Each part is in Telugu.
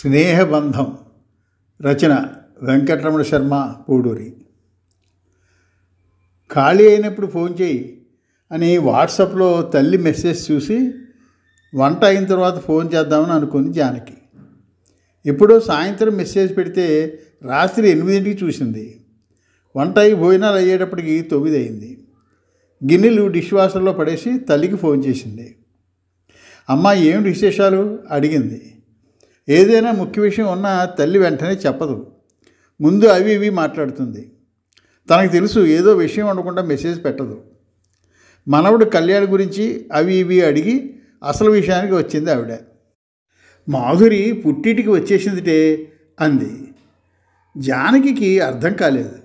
స్నేహబంధం రచన వెంకటరమణ శర్మ పూడూరి ఖాళీ అయినప్పుడు ఫోన్ చేయి అని వాట్సాప్లో తల్లి మెసేజ్ చూసి వంట అయిన తర్వాత ఫోన్ చేద్దామని అనుకుంది జానకి ఎప్పుడో సాయంత్రం మెసేజ్ పెడితే రాత్రి ఎనిమిదింటికి చూసింది వంట అయి భోజనాలు అయ్యేటప్పటికి తొమ్మిది అయింది గిన్నెలు డిష్ వాషర్లో పడేసి తల్లికి ఫోన్ చేసింది అమ్మ ఏమిటి విశేషాలు అడిగింది ఏదైనా ముఖ్య విషయం ఉన్నా తల్లి వెంటనే చెప్పదు ముందు అవి ఇవి మాట్లాడుతుంది తనకు తెలుసు ఏదో విషయం ఉండకుండా మెసేజ్ పెట్టదు మనవడు కళ్యాణ్ గురించి అవి ఇవి అడిగి అసలు విషయానికి వచ్చింది ఆవిడ మాధురి పుట్టిటికి వచ్చేసిందిటే అంది జానకి అర్థం కాలేదు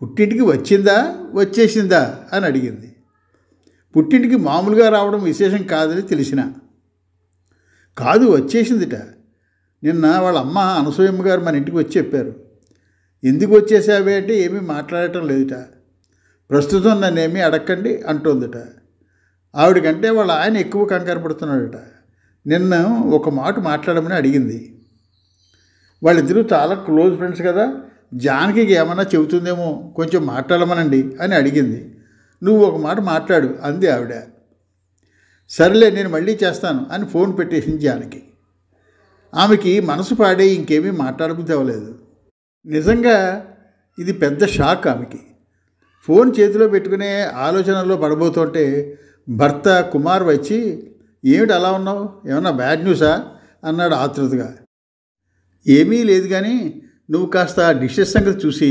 పుట్టింటికి వచ్చిందా వచ్చేసిందా అని అడిగింది పుట్టింటికి మామూలుగా రావడం విశేషం కాదని తెలిసిన కాదు వచ్చేసిందిట నిన్న వాళ్ళ అమ్మ అనసూయమ్మ గారు మన ఇంటికి వచ్చి చెప్పారు ఎందుకు వచ్చేసావే అంటే ఏమీ మాట్లాడటం లేదుట ప్రస్తుతం నన్ను ఏమీ అడగండి అంటోందిట ఆవిడకంటే వాళ్ళ ఆయన ఎక్కువ కంగారు పడుతున్నాడట నిన్న ఒక మాట మాట్లాడమని అడిగింది వాళ్ళిద్దరూ చాలా క్లోజ్ ఫ్రెండ్స్ కదా జానకి ఏమన్నా చెబుతుందేమో కొంచెం మాట్లాడమనండి అని అడిగింది నువ్వు ఒక మాట మాట్లాడు అంది ఆవిడ సరేలే నేను మళ్ళీ చేస్తాను అని ఫోన్ పెట్టేసింది జానకి ఆమెకి మనసు పాడే ఇంకేమీ మాట్లాడుకు అవ్వలేదు నిజంగా ఇది పెద్ద షాక్ ఆమెకి ఫోన్ చేతిలో పెట్టుకునే ఆలోచనలో పడబోతుంటే భర్త కుమార్ వచ్చి ఏమిటి అలా ఉన్నావు ఏమన్నా బ్యాడ్ న్యూసా అన్నాడు ఆతృతగా ఏమీ లేదు కానీ నువ్వు కాస్త డిషెస్ సంగతి చూసి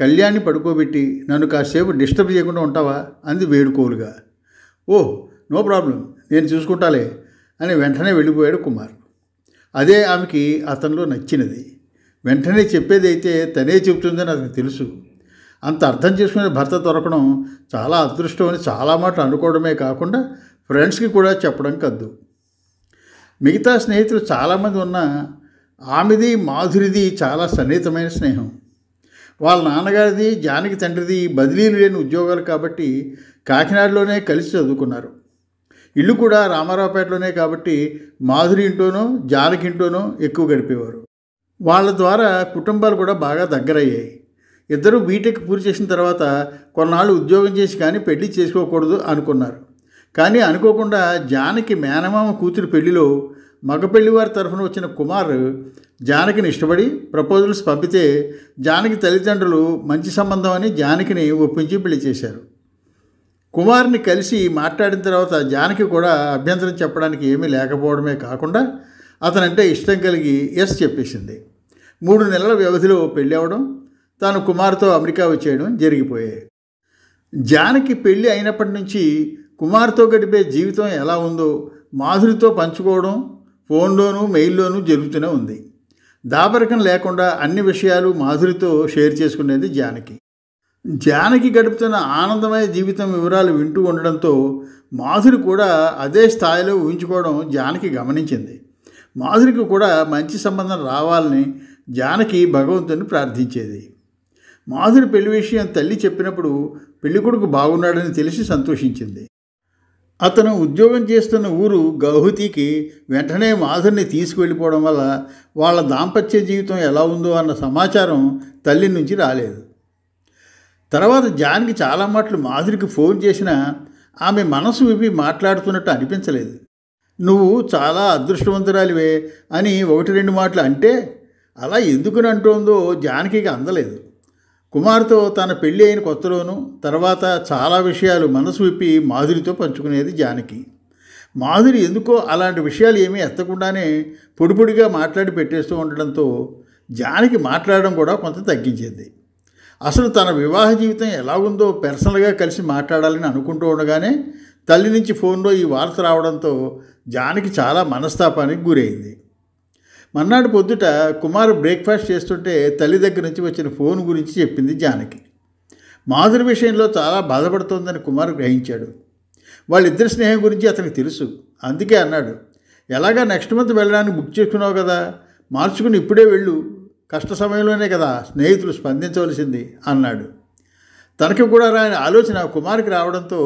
కళ్యాణ్ని పడుకోబెట్టి నన్ను కాసేపు డిస్టర్బ్ చేయకుండా ఉంటావా అంది వేడుకోలుగా ఓ నో ప్రాబ్లం నేను చూసుకుంటాలే అని వెంటనే వెళ్ళిపోయాడు కుమార్ అదే ఆమెకి అతనిలో నచ్చినది వెంటనే చెప్పేదైతే తనే చెబుతుందని అతనికి తెలుసు అంత అర్థం చేసుకునే భర్త దొరకడం చాలా అదృష్టం అని చాలా మాట అనుకోవడమే కాకుండా ఫ్రెండ్స్కి కూడా చెప్పడం కద్దు మిగతా స్నేహితులు చాలామంది ఉన్న ఆమెది మాధురిది చాలా సన్నిహితమైన స్నేహం వాళ్ళ నాన్నగారిది జానకి తండ్రిది బదిలీలు లేని ఉద్యోగాలు కాబట్టి కాకినాడలోనే కలిసి చదువుకున్నారు ఇల్లు కూడా రామారావుపేటలోనే కాబట్టి మాధురి ఇంటోనో జానకి ఇంట్లోనో ఎక్కువ గడిపేవారు వాళ్ళ ద్వారా కుటుంబాలు కూడా బాగా దగ్గరయ్యాయి ఇద్దరు బీటెక్ పూర్తి చేసిన తర్వాత కొన్నాళ్ళు ఉద్యోగం చేసి కానీ పెళ్లి చేసుకోకూడదు అనుకున్నారు కానీ అనుకోకుండా జానకి మేనమామ కూతురు పెళ్లిలో వారి తరఫున వచ్చిన కుమార్ జానకిని ఇష్టపడి ప్రపోజల్స్ పంపితే జానకి తల్లిదండ్రులు మంచి సంబంధం అని జానకిని ఒప్పించి పెళ్లి చేశారు కుమార్ని కలిసి మాట్లాడిన తర్వాత జానకి కూడా అభ్యంతరం చెప్పడానికి ఏమీ లేకపోవడమే కాకుండా అతనంటే ఇష్టం కలిగి ఎస్ చెప్పేసింది మూడు నెలల వ్యవధిలో పెళ్ళి అవడం తాను కుమార్తో అమెరికా వచ్చేయడం జరిగిపోయాయి జానకి పెళ్ళి అయినప్పటి నుంచి కుమార్తో గడిపే జీవితం ఎలా ఉందో మాధురితో పంచుకోవడం ఫోన్లోనూ మెయిల్లోనూ జరుగుతూనే ఉంది దాపరికం లేకుండా అన్ని విషయాలు మాధురితో షేర్ చేసుకునేది జానకి జానకి గడుపుతున్న ఆనందమయ జీవితం వివరాలు వింటూ ఉండడంతో మాధురి కూడా అదే స్థాయిలో ఊహించుకోవడం జానకి గమనించింది మాధురికి కూడా మంచి సంబంధం రావాలని జానకి భగవంతుని ప్రార్థించేది మాధురి పెళ్లి విషయం తల్లి చెప్పినప్పుడు పెళ్ళికొడుకు బాగున్నాడని తెలిసి సంతోషించింది అతను ఉద్యోగం చేస్తున్న ఊరు గౌహతికి వెంటనే మాధురిని తీసుకువెళ్ళిపోవడం వల్ల వాళ్ళ దాంపత్య జీవితం ఎలా ఉందో అన్న సమాచారం తల్లి నుంచి రాలేదు తర్వాత జాన్కి చాలా మాటలు మాధురికి ఫోన్ చేసినా ఆమె మనసు విప్పి మాట్లాడుతున్నట్టు అనిపించలేదు నువ్వు చాలా అదృష్టవంతురాలివే అని ఒకటి రెండు మాటలు అంటే అలా ఎందుకునంటోందో జానకికి అందలేదు కుమార్తో తన పెళ్ళి అయిన కొత్తలోనూ తర్వాత చాలా విషయాలు మనసు విప్పి మాధురితో పంచుకునేది జానకి మాధురి ఎందుకో అలాంటి విషయాలు ఏమీ ఎత్తకుండానే పొడిపొడిగా మాట్లాడి పెట్టేస్తూ ఉండడంతో జానకి మాట్లాడడం కూడా కొంత తగ్గించేది అసలు తన వివాహ జీవితం ఎలా ఉందో పెర్సనల్గా కలిసి మాట్లాడాలని అనుకుంటూ ఉండగానే తల్లి నుంచి ఫోన్లో ఈ వార్త రావడంతో జానకి చాలా మనస్తాపానికి గురైంది మన్నాడు పొద్దుట కుమారు బ్రేక్ఫాస్ట్ చేస్తుంటే తల్లి దగ్గర నుంచి వచ్చిన ఫోన్ గురించి చెప్పింది జానకి మాధురి విషయంలో చాలా బాధపడుతోందని కుమార్ గ్రహించాడు వాళ్ళిద్దరి స్నేహం గురించి అతనికి తెలుసు అందుకే అన్నాడు ఎలాగా నెక్స్ట్ మంత్ వెళ్ళడానికి బుక్ చేసుకున్నావు కదా మార్చుకుని ఇప్పుడే వెళ్ళు కష్ట సమయంలోనే కదా స్నేహితులు స్పందించవలసింది అన్నాడు తనకు కూడా రాని ఆలోచన కుమార్కి రావడంతో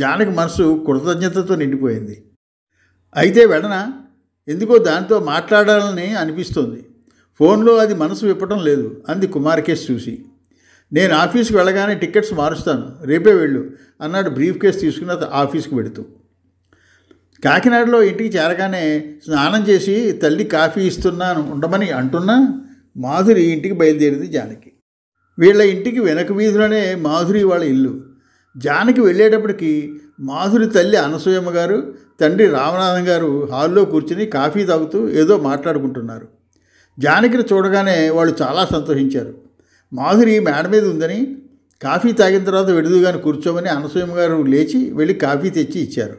జానకి మనసు కృతజ్ఞతతో నిండిపోయింది అయితే వెడన ఎందుకో దానితో మాట్లాడాలని అనిపిస్తోంది ఫోన్లో అది మనసు విప్పటం లేదు అంది కుమార్కేష్ చూసి నేను ఆఫీస్కి వెళ్ళగానే టికెట్స్ మారుస్తాను రేపే వెళ్ళు అన్నాడు బ్రీఫ్ కేసు తీసుకుని అతను ఆఫీస్కి పెడుతూ కాకినాడలో ఇంటికి చేరగానే స్నానం చేసి తల్లి కాఫీ ఇస్తున్నాను ఉండమని అంటున్నా మాధురి ఇంటికి బయలుదేరింది జానకి వీళ్ళ ఇంటికి వెనక వీధిలోనే మాధురి వాళ్ళ ఇల్లు జానకి వెళ్ళేటప్పటికి మాధురి తల్లి అనసూయమ్మ గారు తండ్రి రామనాథం గారు హాల్లో కూర్చుని కాఫీ తాగుతూ ఏదో మాట్లాడుకుంటున్నారు జానకిని చూడగానే వాళ్ళు చాలా సంతోషించారు మాధురి మేడ మీద ఉందని కాఫీ తాగిన తర్వాత విడుదలగానే కూర్చోమని అనసూయమ్మ గారు లేచి వెళ్ళి కాఫీ తెచ్చి ఇచ్చారు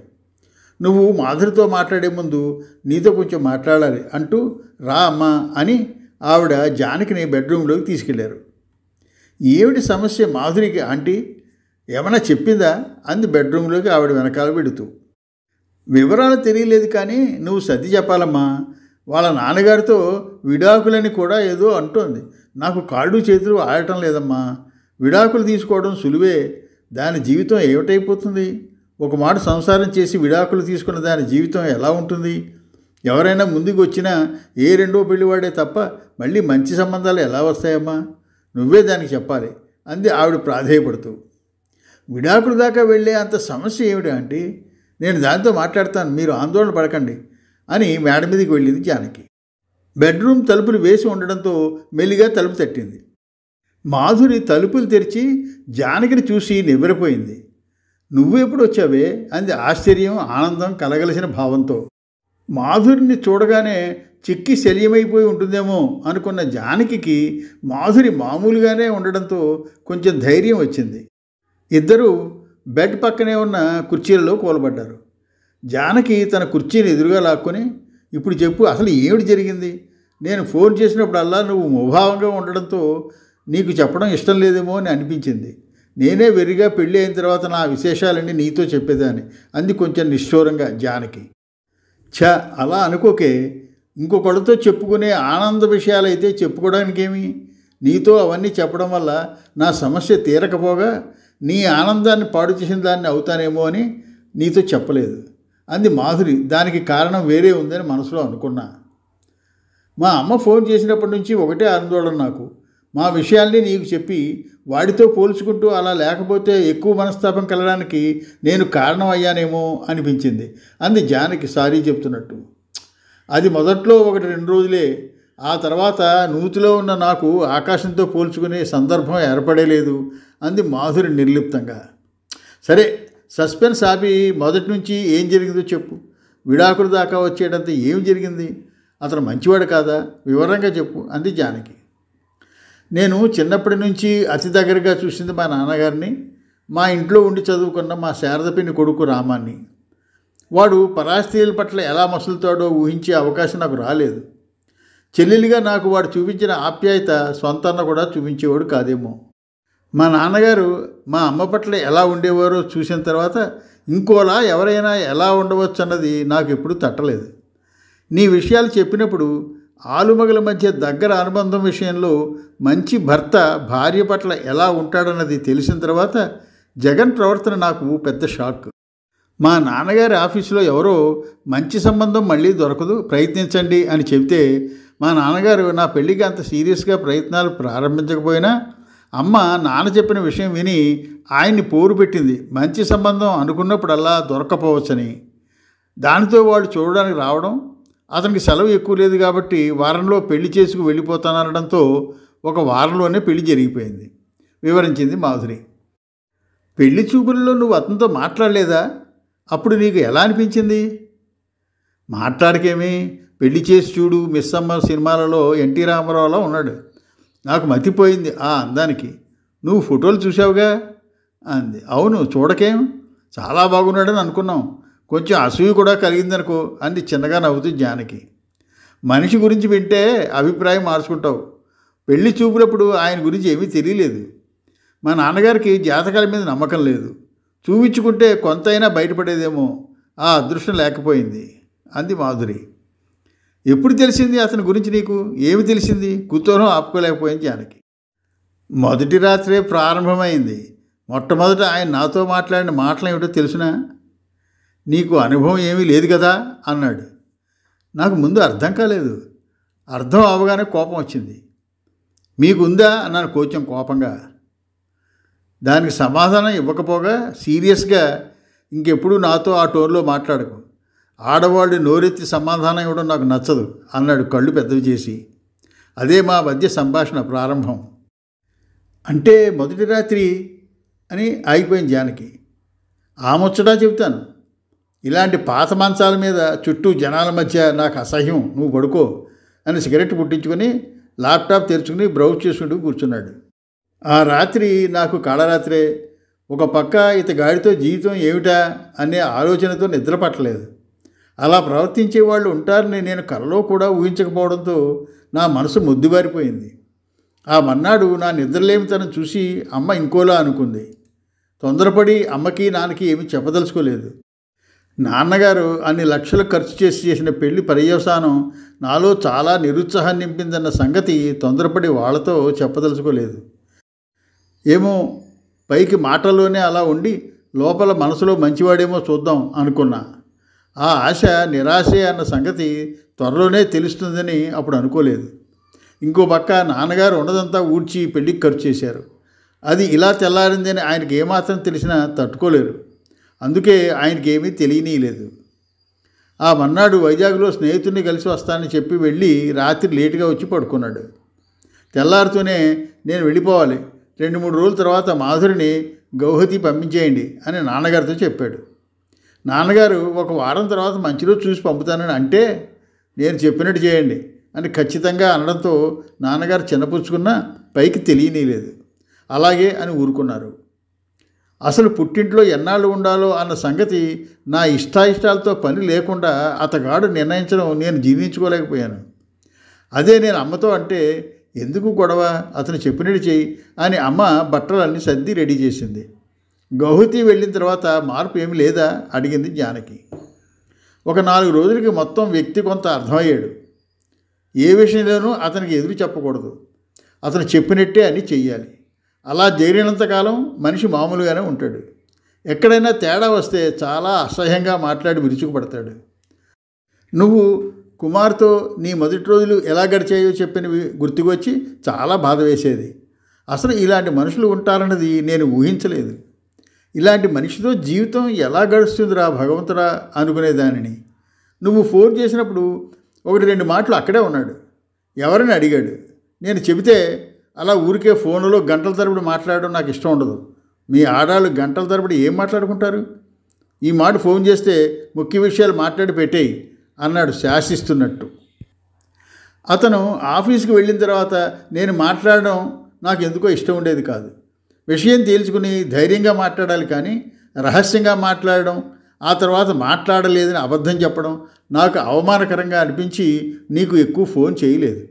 నువ్వు మాధురితో మాట్లాడే ముందు నీతో కొంచెం మాట్లాడాలి అంటూ రా అమ్మ అని ఆవిడ జానకిని బెడ్రూమ్లోకి తీసుకెళ్లారు ఏమిటి సమస్య మాధురికి ఆంటీ ఏమైనా చెప్పిందా అంది బెడ్రూమ్లోకి ఆవిడ వెనకాల పెడుతూ వివరాలు తెలియలేదు కానీ నువ్వు సర్ది చెప్పాలమ్మా వాళ్ళ నాన్నగారితో విడాకులని కూడా ఏదో అంటోంది నాకు కాళ్ళు చేతులు ఆడటం లేదమ్మా విడాకులు తీసుకోవడం సులువే దాని జీవితం ఏమిటైపోతుంది ఒక మాట సంసారం చేసి విడాకులు తీసుకున్న దాని జీవితం ఎలా ఉంటుంది ఎవరైనా ముందుకు వచ్చినా ఏ రెండో పెళ్లివాడే తప్ప మళ్ళీ మంచి సంబంధాలు ఎలా వస్తాయమ్మా నువ్వే దానికి చెప్పాలి అంది ఆవిడ ప్రాధేయపడుతూ విడాకుల దాకా వెళ్ళే అంత సమస్య ఏమిటి అంటే నేను దాంతో మాట్లాడతాను మీరు ఆందోళన పడకండి అని మేడ మీదకి వెళ్ళింది జానకి బెడ్రూమ్ తలుపులు వేసి ఉండడంతో మెల్లిగా తలుపు తట్టింది మాధురి తలుపులు తెరిచి జానకిని చూసి నివ్వెరపోయింది ఎప్పుడు వచ్చావే అంది ఆశ్చర్యం ఆనందం కలగలిసిన భావంతో మాధురిని చూడగానే చిక్కి శల్యమైపోయి ఉంటుందేమో అనుకున్న జానకి మాధురి మామూలుగానే ఉండడంతో కొంచెం ధైర్యం వచ్చింది ఇద్దరూ బెడ్ పక్కనే ఉన్న కుర్చీలలో కూలబడ్డారు జానకి తన కుర్చీని ఎదురుగా లాక్కొని ఇప్పుడు చెప్పు అసలు ఏమిటి జరిగింది నేను ఫోన్ చేసినప్పుడల్లా నువ్వు ముభావంగా ఉండడంతో నీకు చెప్పడం ఇష్టం లేదేమో అని అనిపించింది నేనే వెర్రిగా పెళ్ళి అయిన తర్వాత నా విశేషాలన్నీ నీతో చెప్పేదాన్ని అంది కొంచెం నిశ్చోరంగా జానకి ఛ అలా అనుకోకే ఇంకొకళ్ళతో చెప్పుకునే ఆనంద విషయాలైతే చెప్పుకోవడానికేమి నీతో అవన్నీ చెప్పడం వల్ల నా సమస్య తీరకపోగా నీ ఆనందాన్ని పాడు చేసిన దాన్ని అవుతానేమో అని నీతో చెప్పలేదు అంది మాధురి దానికి కారణం వేరే ఉందని మనసులో అనుకున్నా మా అమ్మ ఫోన్ చేసినప్పటి నుంచి ఒకటే ఆందోళన నాకు మా విషయాల్ని నీకు చెప్పి వాడితో పోల్చుకుంటూ అలా లేకపోతే ఎక్కువ మనస్తాపం కలగడానికి నేను కారణం అయ్యానేమో అనిపించింది అంది జానకి సారీ చెప్తున్నట్టు అది మొదట్లో ఒకటి రెండు రోజులే ఆ తర్వాత నూతిలో ఉన్న నాకు ఆకాశంతో పోల్చుకునే సందర్భం ఏర్పడేలేదు అంది మాధురి నిర్లిప్తంగా సరే సస్పెన్స్ ఆపి మొదటి నుంచి ఏం జరిగిందో చెప్పు విడాకుల దాకా వచ్చేటంత ఏం జరిగింది అతను మంచివాడు కాదా వివరంగా చెప్పు అంది జానకి నేను చిన్నప్పటి నుంచి అతి దగ్గరగా చూసింది మా నాన్నగారిని మా ఇంట్లో ఉండి చదువుకున్న మా శారదపిని కొడుకు రామాన్ని వాడు పరాస్తీయుల పట్ల ఎలా మసులుతాడో ఊహించే అవకాశం నాకు రాలేదు చెల్లెలిగా నాకు వాడు చూపించిన ఆప్యాయత సొంతన్న కూడా చూపించేవాడు కాదేమో మా నాన్నగారు మా అమ్మ పట్ల ఎలా ఉండేవారో చూసిన తర్వాత ఇంకోలా ఎవరైనా ఎలా ఉండవచ్చు అన్నది నాకు ఎప్పుడు తట్టలేదు నీ విషయాలు చెప్పినప్పుడు ఆలుమగల మధ్య దగ్గర అనుబంధం విషయంలో మంచి భర్త భార్య పట్ల ఎలా ఉంటాడన్నది తెలిసిన తర్వాత జగన్ ప్రవర్తన నాకు పెద్ద షాక్ మా నాన్నగారి ఆఫీసులో ఎవరో మంచి సంబంధం మళ్ళీ దొరకదు ప్రయత్నించండి అని చెబితే మా నాన్నగారు నా పెళ్ళికి అంత సీరియస్గా ప్రయత్నాలు ప్రారంభించకపోయినా అమ్మ నాన్న చెప్పిన విషయం విని ఆయన్ని పోరు పెట్టింది మంచి సంబంధం అనుకున్నప్పుడల్లా దొరకపోవచ్చని దానితో వాళ్ళు చూడడానికి రావడం అతనికి సెలవు ఎక్కువ లేదు కాబట్టి వారంలో పెళ్లి చేసుకు వెళ్ళిపోతానడంతో ఒక వారంలోనే పెళ్లి జరిగిపోయింది వివరించింది మాధురి పెళ్లి చూపుల్లో నువ్వు అతనితో మాట్లాడలేదా అప్పుడు నీకు ఎలా అనిపించింది మాట్లాడకేమి పెళ్లి చేసి చూడు మిస్ అమ్మ సినిమాలలో ఎన్టీ రామారావులో ఉన్నాడు నాకు మతిపోయింది ఆ అందానికి నువ్వు ఫోటోలు చూసావుగా అంది అవును చూడకేం చాలా బాగున్నాడని అనుకున్నాం కొంచెం అసూయ కూడా కలిగిందనుకో అంది చిన్నగా నవ్వుతూ జానకి మనిషి గురించి వింటే అభిప్రాయం మార్చుకుంటావు పెళ్లి చూపులప్పుడు ఆయన గురించి ఏమీ తెలియలేదు మా నాన్నగారికి జాతకాల మీద నమ్మకం లేదు చూపించుకుంటే కొంతైనా బయటపడేదేమో ఆ అదృష్టం లేకపోయింది అంది మాధురి ఎప్పుడు తెలిసింది అతని గురించి నీకు ఏమి తెలిసింది కుతూహలం ఆపుకోలేకపోయింది జానకి మొదటి రాత్రే ప్రారంభమైంది మొట్టమొదట ఆయన నాతో మాట్లాడిన మాటలు ఏమిటో తెలుసునా నీకు అనుభవం ఏమీ లేదు కదా అన్నాడు నాకు ముందు అర్థం కాలేదు అర్థం అవగానే కోపం వచ్చింది మీకుందా అన్నాను కొంచెం కోపంగా దానికి సమాధానం ఇవ్వకపోగా సీరియస్గా ఇంకెప్పుడు నాతో ఆ టోన్లో మాట్లాడకు ఆడవాళ్ళు నోరెత్తి సమాధానం ఇవ్వడం నాకు నచ్చదు అన్నాడు కళ్ళు పెద్దవి చేసి అదే మా మధ్య సంభాషణ ప్రారంభం అంటే మొదటి రాత్రి అని ఆగిపోయింది జానకి ఆ చెబుతాను ఇలాంటి పాత మంచాల మీద చుట్టూ జనాల మధ్య నాకు అసహ్యం నువ్వు పడుకో అని సిగరెట్ పుట్టించుకొని ల్యాప్టాప్ తెరుచుకుని బ్రౌజ్ చేసుకుంటూ కూర్చున్నాడు ఆ రాత్రి నాకు కాళరాత్రే ఒక పక్క ఇతగాడితో జీవితం ఏమిటా అనే ఆలోచనతో నిద్రపట్టలేదు అలా ప్రవర్తించే వాళ్ళు ఉంటారని నేను కలలో కూడా ఊహించకపోవడంతో నా మనసు ముద్దుబారిపోయింది ఆ మన్నాడు నా నిద్రలేమితనం చూసి అమ్మ ఇంకోలా అనుకుంది తొందరపడి అమ్మకి నాన్నకి ఏమి చెప్పదలుచుకోలేదు నాన్నగారు అన్ని లక్షలు ఖర్చు చేసి చేసిన పెళ్లి పర్యవసానం నాలో చాలా నిరుత్సాహం నింపిందన్న సంగతి తొందరపడి వాళ్ళతో చెప్పదలుచుకోలేదు ఏమో పైకి మాటల్లోనే అలా ఉండి లోపల మనసులో మంచివాడేమో చూద్దాం అనుకున్నా ఆ ఆశ నిరాశే అన్న సంగతి త్వరలోనే తెలుస్తుందని అప్పుడు అనుకోలేదు ఇంకో పక్క నాన్నగారు ఉన్నదంతా ఊడ్చి పెళ్లికి ఖర్చు చేశారు అది ఇలా తెల్లారిందని ఆయనకి ఏమాత్రం తెలిసినా తట్టుకోలేరు అందుకే ఆయనకి ఏమీ లేదు ఆ మన్నాడు వైజాగ్లో స్నేహితుడిని కలిసి వస్తానని చెప్పి వెళ్ళి రాత్రి లేటుగా వచ్చి పడుకున్నాడు తెల్లారుతూనే నేను వెళ్ళిపోవాలి రెండు మూడు రోజుల తర్వాత మాధురిని గౌహతి పంపించేయండి అని నాన్నగారితో చెప్పాడు నాన్నగారు ఒక వారం తర్వాత మంచి రోజు చూసి పంపుతానని అంటే నేను చెప్పినట్టు చేయండి అని ఖచ్చితంగా అనడంతో నాన్నగారు చిన్నపుచ్చుకున్న పైకి లేదు అలాగే అని ఊరుకున్నారు అసలు పుట్టింట్లో ఎన్నాళ్ళు ఉండాలో అన్న సంగతి నా ఇష్టాయిష్టాలతో పని లేకుండా అతగాడు నిర్ణయించడం నేను జీవించుకోలేకపోయాను అదే నేను అమ్మతో అంటే ఎందుకు గొడవ అతను చెప్పినట్టు చేయి అని అమ్మ బట్టలన్నీ సర్ది రెడీ చేసింది గౌహతి వెళ్ళిన తర్వాత మార్పు ఏమి లేదా అడిగింది జానకి ఒక నాలుగు రోజులకి మొత్తం వ్యక్తి కొంత అర్థమయ్యాడు ఏ విషయంలోనూ అతనికి ఎదురు చెప్పకూడదు అతను చెప్పినట్టే అని చెయ్యాలి అలా జరిగినంతకాలం మనిషి మామూలుగానే ఉంటాడు ఎక్కడైనా తేడా వస్తే చాలా అసహ్యంగా మాట్లాడి విరుచుకుపడతాడు నువ్వు కుమార్తో నీ మొదటి రోజులు ఎలా గడిచాయో చెప్పినవి గుర్తుకొచ్చి చాలా బాధ వేసేది అసలు ఇలాంటి మనుషులు ఉంటారన్నది నేను ఊహించలేదు ఇలాంటి మనిషితో జీవితం ఎలా గడుస్తుందిరా భగవంతుడా అనుకునేదానిని నువ్వు ఫోన్ చేసినప్పుడు ఒకటి రెండు మాటలు అక్కడే ఉన్నాడు ఎవరిని అడిగాడు నేను చెబితే అలా ఊరికే ఫోనులో గంటల తరబడి మాట్లాడడం నాకు ఇష్టం ఉండదు మీ ఆడాలు గంటల తరబడి ఏం మాట్లాడుకుంటారు ఈ మాట ఫోన్ చేస్తే ముఖ్య విషయాలు మాట్లాడి పెట్టేయి అన్నాడు శాసిస్తున్నట్టు అతను ఆఫీస్కి వెళ్ళిన తర్వాత నేను మాట్లాడడం నాకు ఎందుకో ఇష్టం ఉండేది కాదు విషయం తేల్చుకుని ధైర్యంగా మాట్లాడాలి కానీ రహస్యంగా మాట్లాడడం ఆ తర్వాత మాట్లాడలేదని అబద్ధం చెప్పడం నాకు అవమానకరంగా అనిపించి నీకు ఎక్కువ ఫోన్ చేయలేదు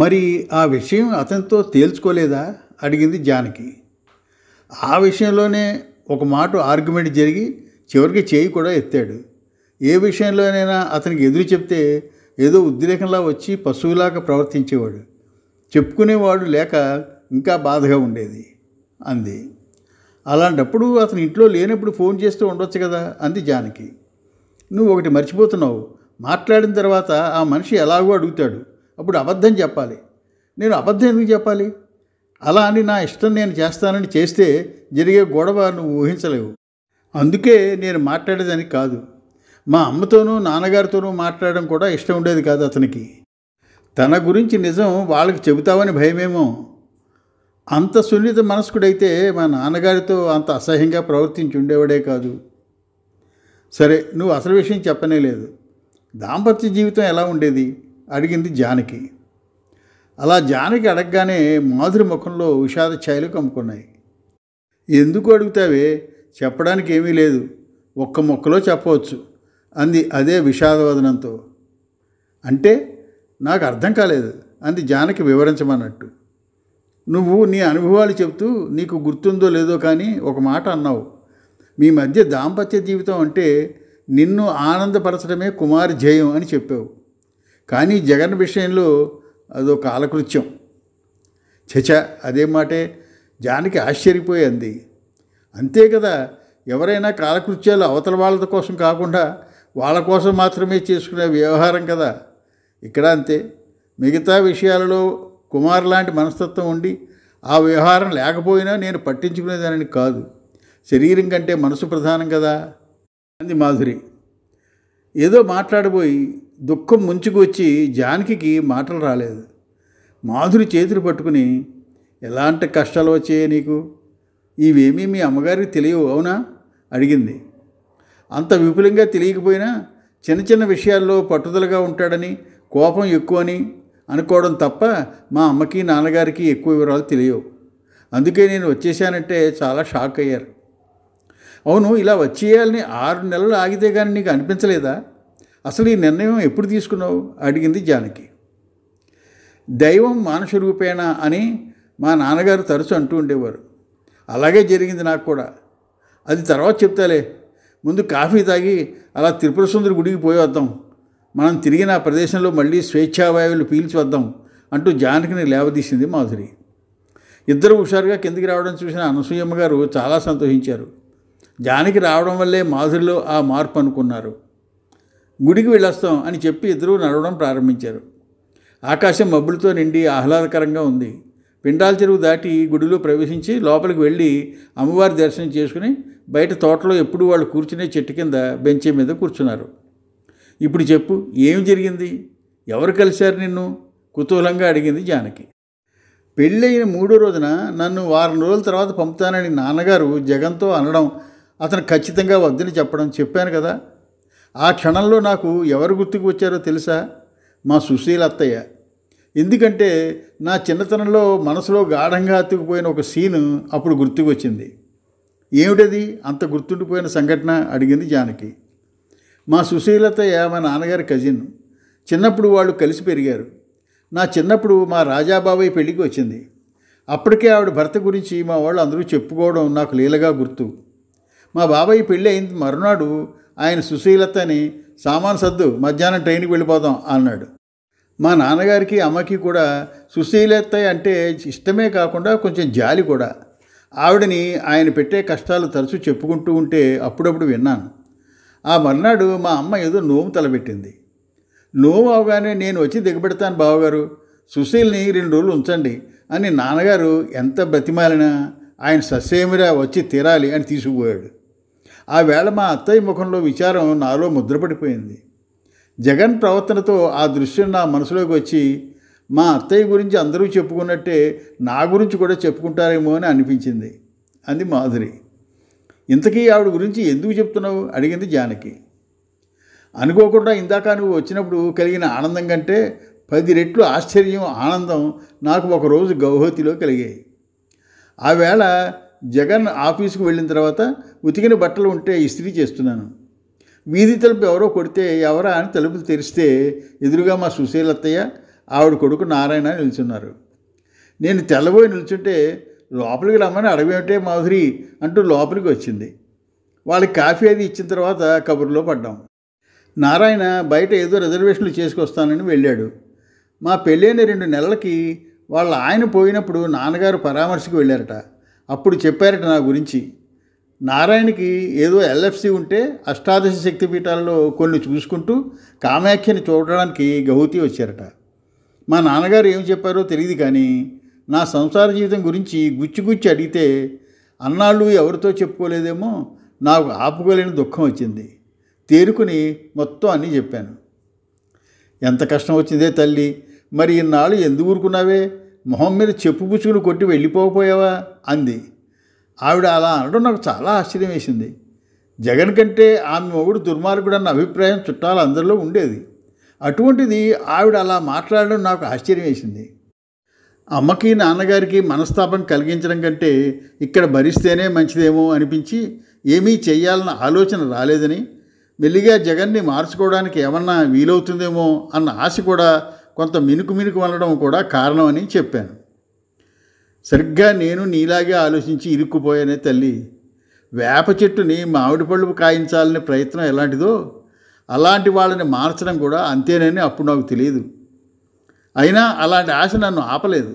మరి ఆ విషయం అతనితో తేల్చుకోలేదా అడిగింది జానకి ఆ విషయంలోనే ఒక మాట ఆర్గ్యుమెంట్ జరిగి చివరికి చేయి కూడా ఎత్తాడు ఏ విషయంలోనైనా అతనికి ఎదురు చెప్తే ఏదో ఉద్రేకంలా వచ్చి పశువులాగా ప్రవర్తించేవాడు చెప్పుకునేవాడు లేక ఇంకా బాధగా ఉండేది అంది అలాంటప్పుడు అతను ఇంట్లో లేనప్పుడు ఫోన్ చేస్తూ ఉండొచ్చు కదా అంది జానకి నువ్వు ఒకటి మర్చిపోతున్నావు మాట్లాడిన తర్వాత ఆ మనిషి ఎలాగో అడుగుతాడు అప్పుడు అబద్ధం చెప్పాలి నేను అబద్ధం ఎందుకు చెప్పాలి అలా అని నా ఇష్టం నేను చేస్తానని చేస్తే జరిగే గొడవ నువ్వు ఊహించలేవు అందుకే నేను మాట్లాడేదానికి కాదు మా అమ్మతోనూ నాన్నగారితోనూ మాట్లాడడం కూడా ఇష్టం ఉండేది కాదు అతనికి తన గురించి నిజం వాళ్ళకి చెబుతావని భయమేమో అంత సున్నిత మనస్కుడైతే మా నాన్నగారితో అంత అసహ్యంగా ప్రవర్తించి ఉండేవాడే కాదు సరే నువ్వు అసలు విషయం చెప్పనే లేదు దాంపత్య జీవితం ఎలా ఉండేది అడిగింది జానకి అలా జానకి అడగగానే మాధురి ముఖంలో విషాద ఛాయలు కమ్ముకున్నాయి ఎందుకు అడుగుతావే చెప్పడానికి ఏమీ లేదు ఒక్క మొక్కలో చెప్పవచ్చు అంది అదే విషాదవదనంతో అంటే నాకు అర్థం కాలేదు అంది జానకి వివరించమన్నట్టు నువ్వు నీ అనుభవాలు చెప్తూ నీకు గుర్తుందో లేదో కానీ ఒక మాట అన్నావు మీ మధ్య దాంపత్య జీవితం అంటే నిన్ను ఆనందపరచడమే కుమారి జయం అని చెప్పావు కానీ జగన్ విషయంలో అదో కాలకృత్యం చచ అదే మాటే జానకి ఆశ్చర్యపోయింది అంతే కదా ఎవరైనా కాలకృత్యాలు అవతల వాళ్ళ కోసం కాకుండా వాళ్ళ కోసం మాత్రమే చేసుకునే వ్యవహారం కదా ఇక్కడ అంతే మిగతా విషయాలలో కుమార్ లాంటి మనస్తత్వం ఉండి ఆ వ్యవహారం లేకపోయినా నేను పట్టించుకునేదానని కాదు శరీరం కంటే మనసు ప్రధానం కదా అంది మాధురి ఏదో మాట్లాడబోయి దుఃఖం ముంచుకొచ్చి జానకి మాటలు రాలేదు మాధురి చేతులు పట్టుకుని ఎలాంటి కష్టాలు వచ్చాయో నీకు ఇవేమీ మీ అమ్మగారికి తెలియవు అవునా అడిగింది అంత విపులంగా తెలియకపోయినా చిన్న చిన్న విషయాల్లో పట్టుదలగా ఉంటాడని కోపం ఎక్కువని అనుకోవడం తప్ప మా అమ్మకి నాన్నగారికి ఎక్కువ వివరాలు తెలియవు అందుకే నేను వచ్చేసానంటే చాలా షాక్ అయ్యారు అవును ఇలా వచ్చేయాలని ఆరు నెలలు ఆగితే కానీ నీకు అనిపించలేదా అసలు ఈ నిర్ణయం ఎప్పుడు తీసుకున్నావు అడిగింది జానకి దైవం మానుష రూపేణ అని మా నాన్నగారు తరచు అంటూ ఉండేవారు అలాగే జరిగింది నాకు కూడా అది తర్వాత చెప్తాలే ముందు కాఫీ తాగి అలా త్రిపుర సుందరి గుడికి పోయి వద్దాం మనం తిరిగిన ఆ ప్రదేశంలో మళ్ళీ స్వేచ్ఛావాయువులు పీల్చి వద్దాం అంటూ జానకిని లేవదీసింది మాధురి ఇద్దరు హుషారుగా కిందికి రావడం చూసిన అనసూయమ్మ గారు చాలా సంతోషించారు జానకి రావడం వల్లే మాధురిలో ఆ మార్పు అనుకున్నారు గుడికి వెళ్ళొస్తాం అని చెప్పి ఇద్దరూ నడవడం ప్రారంభించారు ఆకాశం మబ్బులతో నిండి ఆహ్లాదకరంగా ఉంది పిండాల చెరువు దాటి గుడిలో ప్రవేశించి లోపలికి వెళ్ళి అమ్మవారి దర్శనం చేసుకుని బయట తోటలో ఎప్పుడు వాళ్ళు కూర్చునే చెట్టు కింద బెంచే మీద కూర్చున్నారు ఇప్పుడు చెప్పు ఏం జరిగింది ఎవరు కలిశారు నిన్ను కుతూహలంగా అడిగింది జానకి పెళ్ళయిన మూడో రోజున నన్ను వారం రోజుల తర్వాత పంపుతానని నాన్నగారు జగన్తో అనడం అతను ఖచ్చితంగా వద్దని చెప్పడం చెప్పాను కదా ఆ క్షణంలో నాకు ఎవరు గుర్తుకు వచ్చారో తెలుసా మా సుశీల అత్తయ్య ఎందుకంటే నా చిన్నతనంలో మనసులో గాఢంగా అతికిపోయిన ఒక సీను అప్పుడు గుర్తుకు వచ్చింది ఏమిటది అంత గుర్తుండిపోయిన సంఘటన అడిగింది జానకి మా సుశీలతయ్య మా నాన్నగారి కజిన్ చిన్నప్పుడు వాళ్ళు కలిసి పెరిగారు నా చిన్నప్పుడు మా రాజాబాబాయ్ పెళ్ళికి వచ్చింది అప్పటికే ఆవిడ భర్త గురించి మా వాళ్ళు అందరూ చెప్పుకోవడం నాకు లీలగా గుర్తు మా బాబాయ్ పెళ్ళి అయింది మరునాడు ఆయన అని సామాన్ సద్దు మధ్యాహ్నం ట్రైన్కి వెళ్ళిపోదాం అన్నాడు మా నాన్నగారికి అమ్మకి కూడా సుశీలత అంటే ఇష్టమే కాకుండా కొంచెం జాలి కూడా ఆవిడని ఆయన పెట్టే కష్టాలు తరచూ చెప్పుకుంటూ ఉంటే అప్పుడప్పుడు విన్నాను ఆ మర్నాడు మా అమ్మ ఏదో నోము తలబెట్టింది నోము అవగానే నేను వచ్చి దిగబెడతాను బావగారు సుశీల్ని రెండు రోజులు ఉంచండి అని నాన్నగారు ఎంత బ్రతిమాలినా ఆయన ససేమిరా వచ్చి తీరాలి అని తీసుకుపోయాడు ఆ వేళ మా అత్తయ్య ముఖంలో విచారం నాలో ముద్రపడిపోయింది జగన్ ప్రవర్తనతో ఆ దృశ్యం నా మనసులోకి వచ్చి మా అత్తయ్య గురించి అందరూ చెప్పుకున్నట్టే నా గురించి కూడా చెప్పుకుంటారేమో అని అనిపించింది అంది మాధురి ఇంతకీ ఆవిడ గురించి ఎందుకు చెప్తున్నావు అడిగింది జానకి అనుకోకుండా ఇందాక నువ్వు వచ్చినప్పుడు కలిగిన ఆనందం కంటే పది రెట్లు ఆశ్చర్యం ఆనందం నాకు ఒకరోజు గౌహతిలో కలిగాయి ఆ వేళ జగన్ ఆఫీసుకు వెళ్ళిన తర్వాత ఉతికిన బట్టలు ఉంటే ఇస్త్రీ చేస్తున్నాను వీధి తలుపు ఎవరో కొడితే ఎవరా అని తలుపులు తెరిస్తే ఎదురుగా మా సుశీలత్తయ్య ఆవిడ కొడుకు నారాయణ నిల్చున్నారు నేను తెల్లబోయి నిల్చుంటే లోపలికి రమ్మని అడవేమిటే మాధురి అంటూ లోపలికి వచ్చింది వాళ్ళకి కాఫీ అది ఇచ్చిన తర్వాత కబుర్లో పడ్డాం నారాయణ బయట ఏదో రిజర్వేషన్లు చేసుకొస్తానని వెళ్ళాడు మా పెళ్ళైన రెండు నెలలకి వాళ్ళ ఆయన పోయినప్పుడు నాన్నగారు పరామర్శకు వెళ్ళారట అప్పుడు చెప్పారట నా గురించి నారాయణకి ఏదో ఎల్ఎఫ్సి ఉంటే అష్టాదశ శక్తిపీఠాల్లో కొన్ని చూసుకుంటూ కామాఖ్యని చూడడానికి గౌతి వచ్చారట మా నాన్నగారు ఏం చెప్పారో తెలియదు కానీ నా సంసార జీవితం గురించి గుచ్చిగుచ్చి అడిగితే అన్నాళ్ళు ఎవరితో చెప్పుకోలేదేమో నాకు ఆపుకోలేని దుఃఖం వచ్చింది తేరుకుని మొత్తం అన్నీ చెప్పాను ఎంత కష్టం వచ్చిందే తల్లి మరి ఇన్నాళ్ళు ఎందుకు ఊరుకున్నావే మొహం మీద చెప్పు పుచ్చుకుని కొట్టి వెళ్ళిపోకపోయావా అంది ఆవిడ అలా అనడం నాకు చాలా ఆశ్చర్యం వేసింది జగన్ కంటే ఆమె మొగుడు దుర్మార్గుడు అన్న అభిప్రాయం చుట్టాలు అందరిలో ఉండేది అటువంటిది ఆవిడ అలా మాట్లాడడం నాకు ఆశ్చర్యం వేసింది అమ్మకి నాన్నగారికి మనస్తాపం కలిగించడం కంటే ఇక్కడ భరిస్తేనే మంచిదేమో అనిపించి ఏమీ చేయాలన్న ఆలోచన రాలేదని మెల్లిగా జగన్ని మార్చుకోవడానికి ఏమన్నా వీలవుతుందేమో అన్న ఆశ కూడా కొంత మినుకు మినుకు అనడం కూడా కారణమని చెప్పాను సరిగ్గా నేను నీలాగే ఆలోచించి ఇరుక్కుపోయానే తల్లి వేప చెట్టుని మామిడి పళ్ళు కాయించాలనే ప్రయత్నం ఎలాంటిదో అలాంటి వాళ్ళని మార్చడం కూడా అంతేనని అప్పుడు నాకు తెలియదు అయినా అలాంటి ఆశ నన్ను ఆపలేదు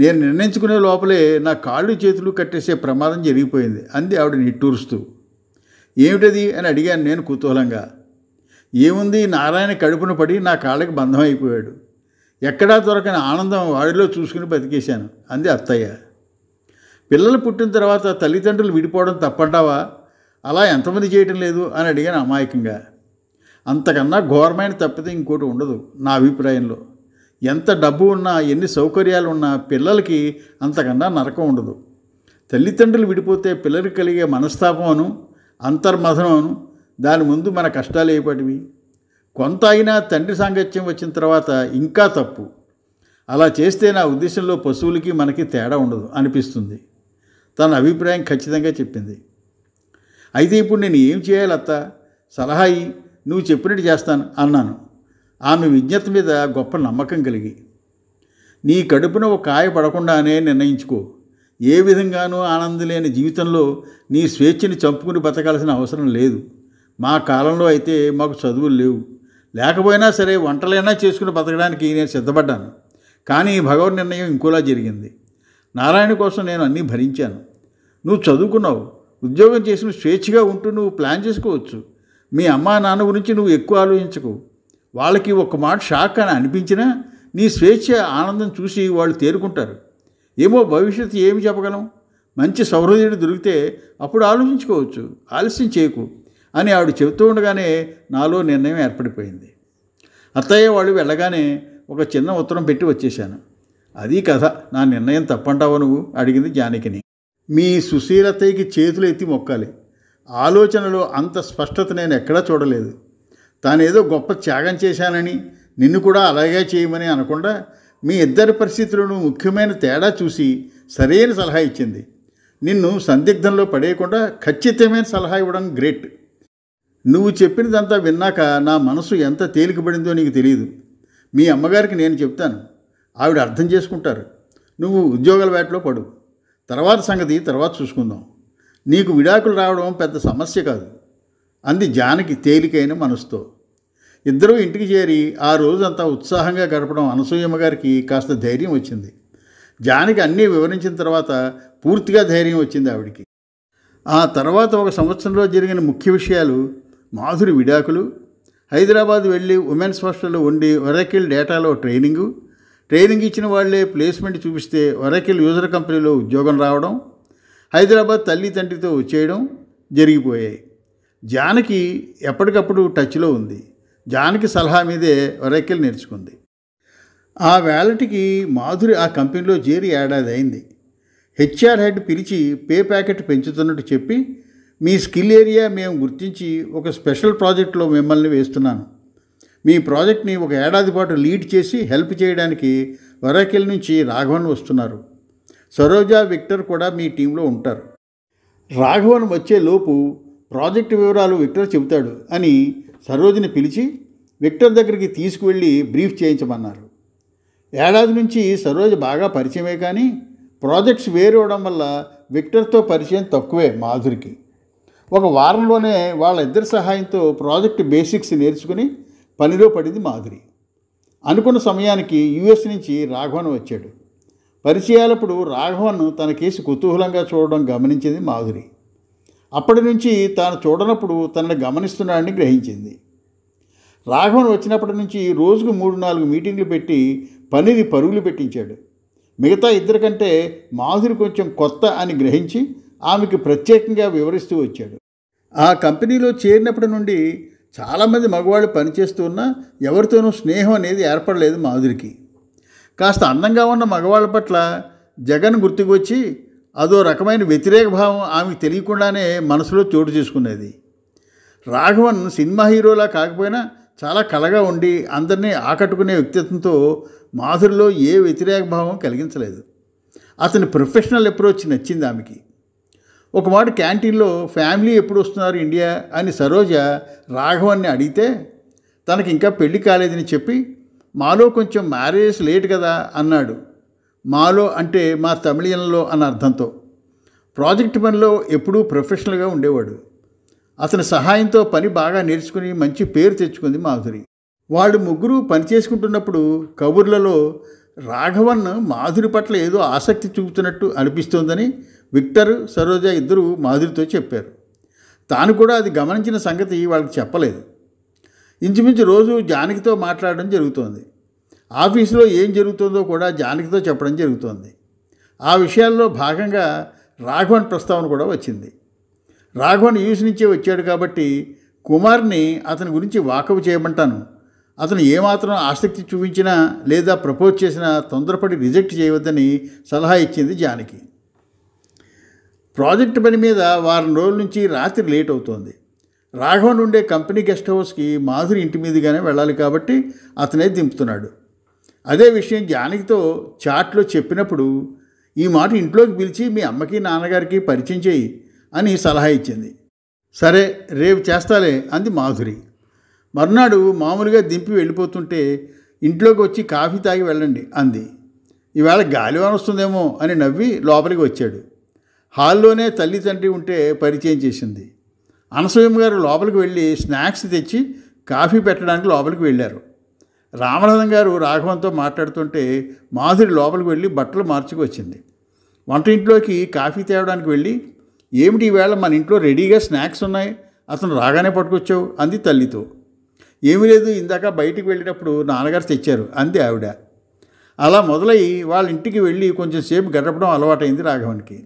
నేను నిర్ణయించుకునే లోపలే నా కాళ్ళు చేతులు కట్టేసే ప్రమాదం జరిగిపోయింది అంది ఆవిడ నిట్టూరుస్తూ ఏమిటది అని అడిగాను నేను కుతూహలంగా ఏముంది నారాయణ కడుపున పడి నా కాళ్ళకి బంధం అయిపోయాడు ఎక్కడా దొరకని ఆనందం వాడిలో చూసుకుని బతికేశాను అంది అత్తయ్య పిల్లలు పుట్టిన తర్వాత తల్లిదండ్రులు విడిపోవడం తప్పంటావా అలా ఎంతమంది చేయటం లేదు అని అడిగాను అమాయకంగా అంతకన్నా ఘోరమైన తప్పితే ఇంకోటి ఉండదు నా అభిప్రాయంలో ఎంత డబ్బు ఉన్నా ఎన్ని సౌకర్యాలు ఉన్నా పిల్లలకి అంతకన్నా నరకం ఉండదు తల్లిదండ్రులు విడిపోతే పిల్లలకి కలిగే మనస్తాపం అను అను దాని ముందు మన కష్టాలు ఏపటివి కొంత అయినా తండ్రి సాంగత్యం వచ్చిన తర్వాత ఇంకా తప్పు అలా చేస్తే నా ఉద్దేశంలో పశువులకి మనకి తేడా ఉండదు అనిపిస్తుంది తన అభిప్రాయం ఖచ్చితంగా చెప్పింది అయితే ఇప్పుడు నేను ఏం చేయాలి అత్త సలహా నువ్వు చెప్పినట్టు చేస్తాను అన్నాను ఆమె విజ్ఞత మీద గొప్ప నమ్మకం కలిగి నీ కడుపున ఒక కాయ పడకుండానే నిర్ణయించుకో ఏ విధంగానూ ఆనందం లేని జీవితంలో నీ స్వేచ్ఛని చంపుకుని బతకాల్సిన అవసరం లేదు మా కాలంలో అయితే మాకు చదువులు లేవు లేకపోయినా సరే వంటలైనా చేసుకుని బతకడానికి నేను సిద్ధపడ్డాను కానీ భగవద్ నిర్ణయం ఇంకోలా జరిగింది నారాయణ కోసం నేను అన్నీ భరించాను నువ్వు చదువుకున్నావు ఉద్యోగం చేసిన స్వేచ్ఛగా ఉంటూ నువ్వు ప్లాన్ చేసుకోవచ్చు మీ అమ్మా నాన్న గురించి నువ్వు ఎక్కువ ఆలోచించకు వాళ్ళకి ఒక మాట షాక్ అని అనిపించినా నీ స్వేచ్ఛ ఆనందం చూసి వాళ్ళు తేరుకుంటారు ఏమో భవిష్యత్తు ఏమి చెప్పగలం మంచి సౌహృదయుడు దొరికితే అప్పుడు ఆలోచించుకోవచ్చు ఆలస్యం చేయకు అని ఆవిడ చెబుతూ ఉండగానే నాలో నిర్ణయం ఏర్పడిపోయింది అత్తయ్య వాళ్ళు వెళ్ళగానే ఒక చిన్న ఉత్తరం పెట్టి వచ్చేశాను అది కథ నా నిర్ణయం తప్పంటావు నువ్వు అడిగింది జానకిని మీ సుశీలతయ్యకి చేతులు ఎత్తి మొక్కాలి ఆలోచనలో అంత స్పష్టత నేను ఎక్కడా చూడలేదు తానేదో గొప్ప త్యాగం చేశానని నిన్ను కూడా అలాగే చేయమని అనకుండా మీ ఇద్దరి పరిస్థితులను ముఖ్యమైన తేడా చూసి సరైన సలహా ఇచ్చింది నిన్ను సందిగ్ధంలో పడేయకుండా ఖచ్చితమైన సలహా ఇవ్వడం గ్రేట్ నువ్వు చెప్పినదంతా విన్నాక నా మనసు ఎంత తేలికబడిందో నీకు తెలియదు మీ అమ్మగారికి నేను చెప్తాను ఆవిడ అర్థం చేసుకుంటారు నువ్వు ఉద్యోగాల వేటలో పడు తర్వాత సంగతి తర్వాత చూసుకుందాం నీకు విడాకులు రావడం పెద్ద సమస్య కాదు అంది జానకి తేలికైన మనసుతో ఇద్దరూ ఇంటికి చేరి ఆ రోజంతా ఉత్సాహంగా గడపడం అనసూయమ్మగారికి కాస్త ధైర్యం వచ్చింది జానకి అన్నీ వివరించిన తర్వాత పూర్తిగా ధైర్యం వచ్చింది ఆవిడికి ఆ తర్వాత ఒక సంవత్సరంలో జరిగిన ముఖ్య విషయాలు మాధురి విడాకులు హైదరాబాద్ వెళ్ళి ఉమెన్స్ హాస్టల్లో ఉండి ఒరాకిల్ డేటాలో ట్రైనింగు ట్రైనింగ్ ఇచ్చిన వాళ్లే ప్లేస్మెంట్ చూపిస్తే ఒరాకిల్ యూజర్ కంపెనీలో ఉద్యోగం రావడం హైదరాబాద్ తల్లి తండ్రితో చేయడం జరిగిపోయాయి జానకి ఎప్పటికప్పుడు టచ్లో ఉంది జానకి సలహా మీదే ఒరాకిల్ నేర్చుకుంది ఆ వ్యాలెట్కి మాధురి ఆ కంపెనీలో చేరి ఏడాది అయింది హెచ్ఆర్ హెడ్ పిలిచి పే ప్యాకెట్ పెంచుతున్నట్టు చెప్పి మీ స్కిల్ ఏరియా మేము గుర్తించి ఒక స్పెషల్ ప్రాజెక్ట్లో మిమ్మల్ని వేస్తున్నాను మీ ప్రాజెక్ట్ని ఒక ఏడాది పాటు లీడ్ చేసి హెల్ప్ చేయడానికి వరకెల్ నుంచి రాఘవన్ వస్తున్నారు సరోజా విక్టర్ కూడా మీ టీంలో ఉంటారు రాఘవన్ వచ్చే లోపు ప్రాజెక్ట్ వివరాలు విక్టర్ చెబుతాడు అని సరోజని పిలిచి విక్టర్ దగ్గరికి తీసుకువెళ్ళి బ్రీఫ్ చేయించమన్నారు ఏడాది నుంచి సరోజ బాగా పరిచయమే కానీ ప్రాజెక్ట్స్ వేరు అవడం వల్ల విక్టర్తో పరిచయం తక్కువే మాధురికి ఒక వారంలోనే వాళ్ళ ఇద్దరి సహాయంతో ప్రాజెక్ట్ బేసిక్స్ నేర్చుకుని పనిలో పడింది మాధురి అనుకున్న సమయానికి యుఎస్ నుంచి రాఘవన్ వచ్చాడు పరిచయాలప్పుడు రాఘవన్ తన కేసు కుతూహలంగా చూడడం గమనించింది మాధురి అప్పటి నుంచి తాను చూడనప్పుడు తనని గమనిస్తున్నాడని గ్రహించింది రాఘవన్ వచ్చినప్పటి నుంచి రోజుకు మూడు నాలుగు మీటింగ్లు పెట్టి పనిని పరుగులు పెట్టించాడు మిగతా ఇద్దరికంటే మాధురి కొంచెం కొత్త అని గ్రహించి ఆమెకు ప్రత్యేకంగా వివరిస్తూ వచ్చాడు ఆ కంపెనీలో చేరినప్పటి నుండి చాలామంది మగవాళ్ళు ఉన్నా ఎవరితోనూ స్నేహం అనేది ఏర్పడలేదు మాధురికి కాస్త అందంగా ఉన్న మగవాళ్ళ పట్ల జగన్ గుర్తుకొచ్చి అదో రకమైన వ్యతిరేక భావం ఆమెకు తెలియకుండానే మనసులో చోటు చేసుకునేది రాఘవన్ సినిమా హీరోలా కాకపోయినా చాలా కళగా ఉండి అందరినీ ఆకట్టుకునే వ్యక్తిత్వంతో మాధురిలో ఏ వ్యతిరేక భావం కలిగించలేదు అతని ప్రొఫెషనల్ అప్రోచ్ నచ్చింది ఆమెకి మాట క్యాంటీన్లో ఫ్యామిలీ ఎప్పుడు వస్తున్నారు ఇండియా అని సరోజ రాఘవన్ని అడిగితే తనకి ఇంకా పెళ్లి కాలేదని చెప్పి మాలో కొంచెం మ్యారేజ్ లేట్ కదా అన్నాడు మాలో అంటే మా తమిళంలో అన్న అర్థంతో ప్రాజెక్ట్ పనిలో ఎప్పుడూ ప్రొఫెషనల్గా ఉండేవాడు అతని సహాయంతో పని బాగా నేర్చుకుని మంచి పేరు తెచ్చుకుంది మాధురి వాళ్ళు ముగ్గురు పని చేసుకుంటున్నప్పుడు కబుర్లలో రాఘవన్ మాధురి పట్ల ఏదో ఆసక్తి చూపుతున్నట్టు అనిపిస్తోందని విక్టర్ సరోజ ఇద్దరు మాధురితో చెప్పారు తాను కూడా అది గమనించిన సంగతి వాళ్ళకి చెప్పలేదు ఇంచుమించు రోజు జానకితో మాట్లాడడం జరుగుతోంది ఆఫీసులో ఏం జరుగుతుందో కూడా జానకితో చెప్పడం జరుగుతోంది ఆ విషయాల్లో భాగంగా రాఘవన్ ప్రస్తావన కూడా వచ్చింది రాఘవన్ యూస్ నుంచే వచ్చాడు కాబట్టి కుమార్ని అతని గురించి వాకపు చేయమంటాను అతను ఏమాత్రం ఆసక్తి చూపించినా లేదా ప్రపోజ్ చేసినా తొందరపడి రిజెక్ట్ చేయవద్దని సలహా ఇచ్చింది జానకి ప్రాజెక్టు పని మీద వారం రోజుల నుంచి రాత్రి లేట్ అవుతోంది రాఘవన్ ఉండే కంపెనీ గెస్ట్ హౌస్కి మాధురి ఇంటి మీదుగానే వెళ్ళాలి కాబట్టి అతనే దింపుతున్నాడు అదే విషయం జానకితో చాట్లో చెప్పినప్పుడు ఈ మాట ఇంట్లోకి పిలిచి మీ అమ్మకి నాన్నగారికి పరిచయం చేయి అని సలహా ఇచ్చింది సరే రేపు చేస్తాలే అంది మాధురి మర్నాడు మామూలుగా దింపి వెళ్ళిపోతుంటే ఇంట్లోకి వచ్చి కాఫీ తాగి వెళ్ళండి అంది ఈవేళ గాలివాన వస్తుందేమో అని నవ్వి లోపలికి వచ్చాడు హాల్లోనే తల్లి తండ్రి ఉంటే పరిచయం చేసింది అనసూయం గారు లోపలికి వెళ్ళి స్నాక్స్ తెచ్చి కాఫీ పెట్టడానికి లోపలికి వెళ్ళారు రామనాథం గారు రాఘవంతో మాట్లాడుతుంటే మాధురి లోపలికి వెళ్ళి బట్టలు మార్చుకు వచ్చింది వంట ఇంట్లోకి కాఫీ తేవడానికి వెళ్ళి ఏమిటి ఈవేళ మన ఇంట్లో రెడీగా స్నాక్స్ ఉన్నాయి అతను రాగానే పట్టుకొచ్చావు అంది తల్లితో ఏమీ లేదు ఇందాక బయటికి వెళ్ళేటప్పుడు నాన్నగారు తెచ్చారు అంది ఆవిడ అలా మొదలై వాళ్ళ ఇంటికి వెళ్ళి కొంచెం సేపు గడపడం అలవాటైంది రాఘవన్కి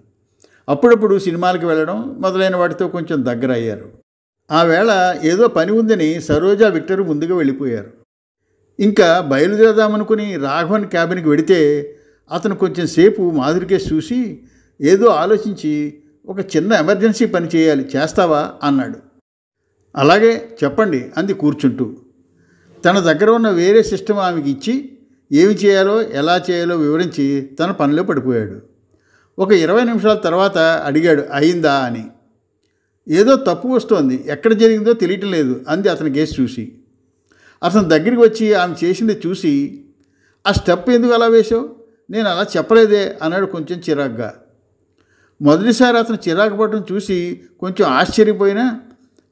అప్పుడప్పుడు సినిమాలకు వెళ్ళడం మొదలైన వాటితో కొంచెం దగ్గర అయ్యారు ఆ వేళ ఏదో పని ఉందని సరోజా విక్టర్ ముందుగా వెళ్ళిపోయారు ఇంకా బయలుదేరదామనుకుని రాఘవన్ క్యాబిన్కి వెడితే అతను కొంచెం సేపు మాధురికే చూసి ఏదో ఆలోచించి ఒక చిన్న ఎమర్జెన్సీ పని చేయాలి చేస్తావా అన్నాడు అలాగే చెప్పండి అంది కూర్చుంటూ తన దగ్గర ఉన్న వేరే సిస్టమ్ ఆమెకి ఇచ్చి ఏమి చేయాలో ఎలా చేయాలో వివరించి తన పనిలో పడిపోయాడు ఒక ఇరవై నిమిషాల తర్వాత అడిగాడు అయిందా అని ఏదో తప్పు వస్తోంది ఎక్కడ జరిగిందో తెలియటం లేదు అంది అతని గేస్ చూసి అతను దగ్గరికి వచ్చి ఆమె చేసింది చూసి ఆ స్టెప్ ఎందుకు అలా వేశావు నేను అలా చెప్పలేదే అన్నాడు కొంచెం చిరాగ్గా మొదటిసారి అతను చిరాకు పడటం చూసి కొంచెం ఆశ్చర్యపోయినా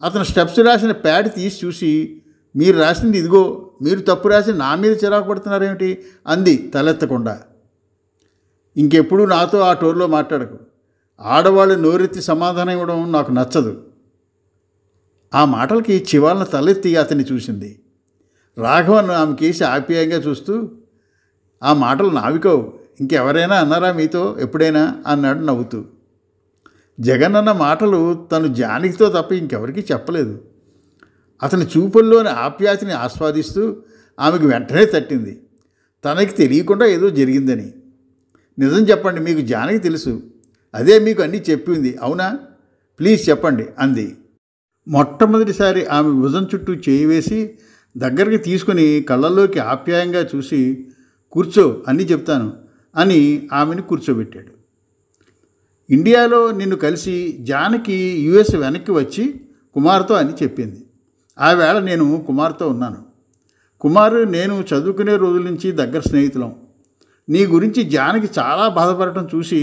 అతను స్టెప్స్ రాసిన ప్యాడ్ తీసి చూసి మీరు రాసింది ఇదిగో మీరు తప్పు రాసి నా మీద చిరాకు పడుతున్నారేమిటి అంది తలెత్తకుండా ఇంకెప్పుడు నాతో ఆ టోర్లో మాట్లాడకు ఆడవాళ్ళు నోరెత్తి సమాధానం ఇవ్వడం నాకు నచ్చదు ఆ మాటలకి చివాలను తలెత్తి అతన్ని చూసింది రాఘవన్ ఆమె కేసి ఆప్యాయంగా చూస్తూ ఆ మాటలు నావికోవు ఇంకెవరైనా అన్నారా మీతో ఎప్పుడైనా అన్నాడు నవ్వుతూ జగన్ అన్న మాటలు తను జానికితో తప్ప ఇంకెవరికీ చెప్పలేదు అతని చూపుల్లోని ఆప్యాయతని ఆస్వాదిస్తూ ఆమెకు వెంటనే తట్టింది తనకి తెలియకుండా ఏదో జరిగిందని నిజం చెప్పండి మీకు జానకి తెలుసు అదే మీకు అన్నీ చెప్పింది అవునా ప్లీజ్ చెప్పండి అంది మొట్టమొదటిసారి ఆమె భుజం చుట్టూ చేయి వేసి దగ్గరికి తీసుకుని కళ్ళల్లోకి ఆప్యాయంగా చూసి కూర్చో అన్నీ చెప్తాను అని ఆమెను కూర్చోబెట్టాడు ఇండియాలో నిన్ను కలిసి జానకి యుఎస్ వెనక్కి వచ్చి కుమార్తో అని చెప్పింది ఆ వేళ నేను కుమార్తో ఉన్నాను కుమారు నేను చదువుకునే రోజుల నుంచి దగ్గర స్నేహితులం నీ గురించి జానకి చాలా బాధపడటం చూసి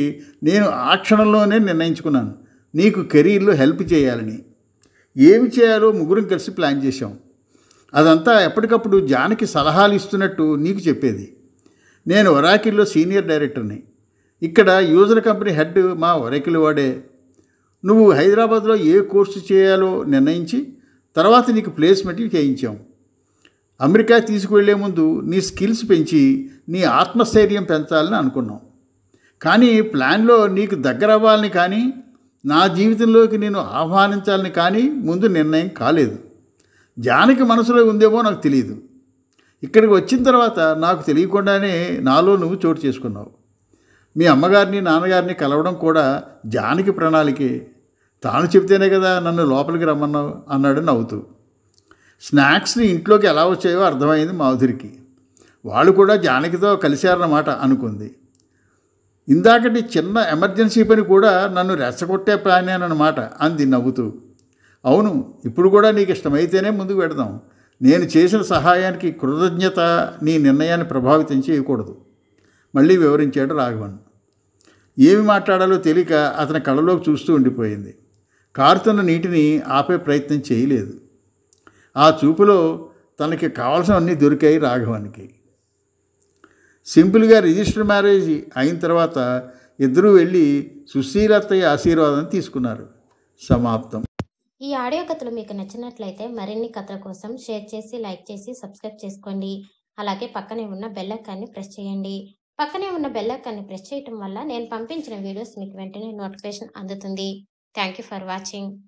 నేను ఆ క్షణంలోనే నిర్ణయించుకున్నాను నీకు కెరీర్లో హెల్ప్ చేయాలని ఏమి చేయాలో ముగ్గురం కలిసి ప్లాన్ చేశాం అదంతా ఎప్పటికప్పుడు జానకి సలహాలు ఇస్తున్నట్టు నీకు చెప్పేది నేను ఒరాకిల్లో సీనియర్ డైరెక్టర్ని ఇక్కడ యూజర్ కంపెనీ హెడ్ మా ఒరాకిల్ వాడే నువ్వు హైదరాబాద్లో ఏ కోర్సు చేయాలో నిర్ణయించి తర్వాత నీకు ప్లేస్మెంట్ చేయించాం అమెరికా తీసుకువెళ్లే ముందు నీ స్కిల్స్ పెంచి నీ ఆత్మస్థైర్యం పెంచాలని అనుకున్నాం కానీ ప్లాన్లో నీకు దగ్గర అవ్వాలని కానీ నా జీవితంలోకి నేను ఆహ్వానించాలని కానీ ముందు నిర్ణయం కాలేదు జానకి మనసులో ఉందేమో నాకు తెలియదు ఇక్కడికి వచ్చిన తర్వాత నాకు తెలియకుండానే నాలో నువ్వు చోటు చేసుకున్నావు మీ అమ్మగారిని నాన్నగారిని కలవడం కూడా జానకి ప్రణాళికే తాను చెప్తేనే కదా నన్ను లోపలికి రమ్మన్నావు అన్నాడు నవ్వుతూ స్నాక్స్ని ఇంట్లోకి ఎలా వచ్చాయో అర్థమైంది మాధురికి వాళ్ళు కూడా జానకితో కలిశారన్నమాట అనుకుంది ఇందాకటి చిన్న ఎమర్జెన్సీ పని కూడా నన్ను రెచ్చగొట్టే ప్లానేనమాట అంది నవ్వుతూ అవును ఇప్పుడు కూడా నీకు ఇష్టమైతేనే ముందుకు పెడదాం నేను చేసిన సహాయానికి కృతజ్ఞత నీ నిర్ణయాన్ని ప్రభావితం చేయకూడదు మళ్ళీ వివరించాడు రాఘవన్ ఏమి మాట్లాడాలో తెలియక అతని కళ్ళలోకి చూస్తూ ఉండిపోయింది కారుతున్న నీటిని ఆపే ప్రయత్నం చేయలేదు ఆ చూపులో తనకి కావాల్సినవన్నీ దొరికాయి రాఘవానికి సింపుల్గా రిజిస్టర్ మ్యారేజ్ అయిన తర్వాత ఇద్దరూ వెళ్ళి సుశీలత్తయ్య ఆశీర్వాదం తీసుకున్నారు సమాప్తం ఈ ఆడియో కథలు మీకు నచ్చినట్లయితే మరిన్ని కథల కోసం షేర్ చేసి లైక్ చేసి సబ్స్క్రైబ్ చేసుకోండి అలాగే పక్కనే ఉన్న బెల్లైకాన్ని ప్రెస్ చేయండి పక్కనే ఉన్న బెల్లైకాన్ని ప్రెస్ చేయటం వల్ల నేను పంపించిన వీడియోస్ మీకు వెంటనే నోటిఫికేషన్ అందుతుంది థ్యాంక్ యూ ఫర్ వాచింగ్